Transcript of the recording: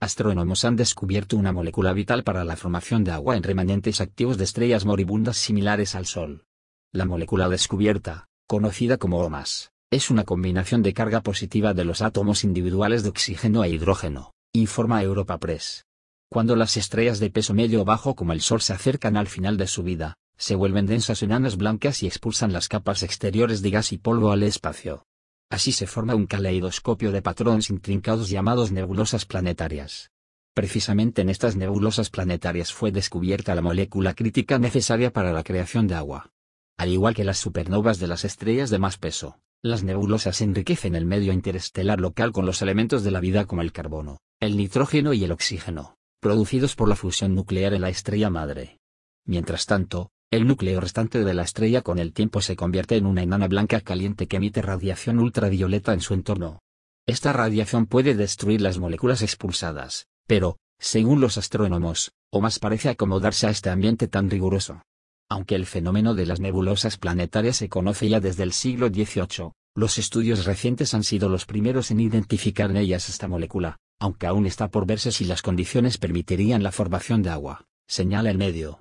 astrónomos han descubierto una molécula vital para la formación de agua en remanentes activos de estrellas moribundas similares al Sol. La molécula descubierta, conocida como OMAS, es una combinación de carga positiva de los átomos individuales de oxígeno e hidrógeno, informa Europa Press. Cuando las estrellas de peso medio o bajo como el Sol se acercan al final de su vida, se vuelven densas enanas blancas y expulsan las capas exteriores de gas y polvo al espacio. Así se forma un caleidoscopio de patrones intrincados llamados nebulosas planetarias. Precisamente en estas nebulosas planetarias fue descubierta la molécula crítica necesaria para la creación de agua. Al igual que las supernovas de las estrellas de más peso, las nebulosas enriquecen el medio interestelar local con los elementos de la vida como el carbono, el nitrógeno y el oxígeno, producidos por la fusión nuclear en la estrella madre. Mientras tanto, el núcleo restante de la estrella con el tiempo se convierte en una enana blanca caliente que emite radiación ultravioleta en su entorno. Esta radiación puede destruir las moléculas expulsadas, pero, según los astrónomos, o más parece acomodarse a este ambiente tan riguroso. Aunque el fenómeno de las nebulosas planetarias se conoce ya desde el siglo XVIII, los estudios recientes han sido los primeros en identificar en ellas esta molécula, aunque aún está por verse si las condiciones permitirían la formación de agua, señala el medio.